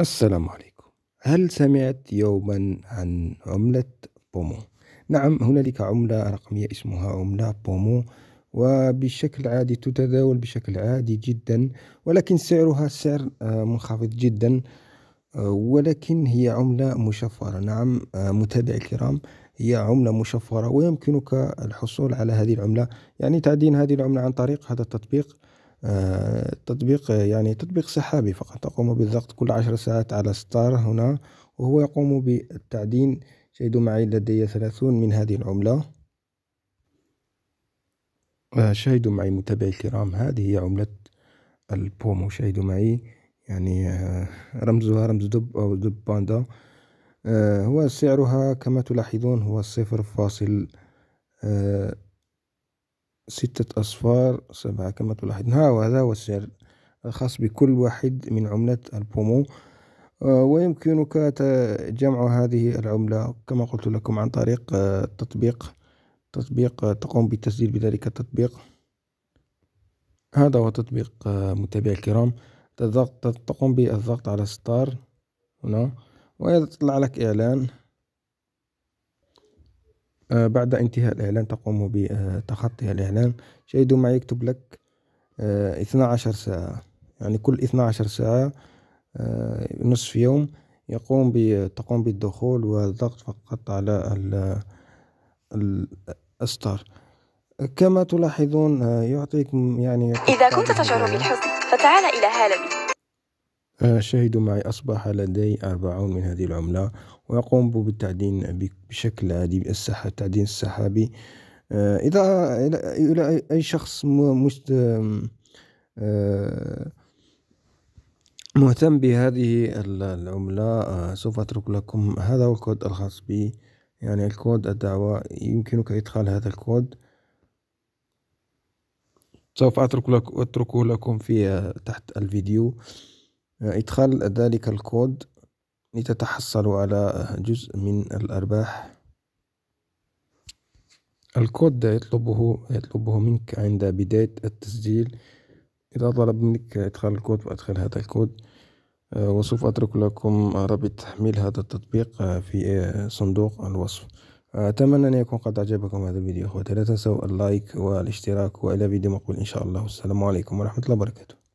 السلام عليكم هل سمعت يوما عن عملة بومو؟ نعم هنالك عملة رقمية اسمها عملة بومو وبشكل عادي تتداول بشكل عادي جدا ولكن سعرها سعر آه، منخفض جدا آه، ولكن هي عملة مشفرة نعم آه، متابعي الكرام هي عملة مشفرة ويمكنك الحصول على هذه العملة يعني تعدين هذه العملة عن طريق هذا التطبيق آه، تطبيق يعني تطبيق سحابي فقط أقوم بالضغط كل عشر ساعات على ستار هنا وهو يقوم بالتعدين شاهدوا معي لدي ثلاثون من هذه العملة آه، شاهدوا معي متابعي الكرام هذه هي عملة البومو شاهدوا معي يعني آه، رمزها رمز دب أو دب باندا هو سعرها كما تلاحظون هو صفر فاصل ستة أصفار سبعة كما تلاحظون ها وهذا هو السعر الخاص بكل واحد من عملة البومو آه، ويمكنك جمع هذه العملة كما قلت لكم عن طريق آه، تطبيق تطبيق آه، تقوم بالتسجيل بذلك التطبيق هذا هو تطبيق متابعي الكرام تضغط تقوم بالضغط على ستار هنا ويطلع لك إعلان آه، بعد انتهاء الإعلان تقوم بتخطي الإعلان شاهدوا ما يكتب لك آه، اثنا عشر ساعة يعني كل اثنا عشر ساعة آه، نصف يوم يقوم تقوم بالدخول والضغط فقط على الستار كما تلاحظون يعطيك يعني إذا كنت تشعر بالحزن فتعال إلى هالبي شهد معي أصبح لدي أربعون من هذه العملة ويقوم بالتعدين بشكل عادي التعدين السحابي آه، إذا إلى أي شخص مست آه، مهتم بهذه العملة آه، سوف أترك لكم هذا هو الكود الخاص بي يعني الكود الدعوة يمكنك إدخال هذا الكود سوف أترك لك أتركه لكم في تحت الفيديو إدخال ذلك الكود لتتحصلوا على جزء من الأرباح الكود يطلبه يطلبه منك عند بداية التسجيل إذا طلب منك إدخال الكود فأدخل هذا الكود آه، وسوف أترك لكم رابط تحميل هذا التطبيق آه، في آه، صندوق الوصف أتمنى أن يكون قد أعجبكم هذا الفيديو أخوتي لا تنسوا اللايك والاشتراك وإلى فيديو مقبل إن شاء الله والسلام عليكم ورحمة الله وبركاته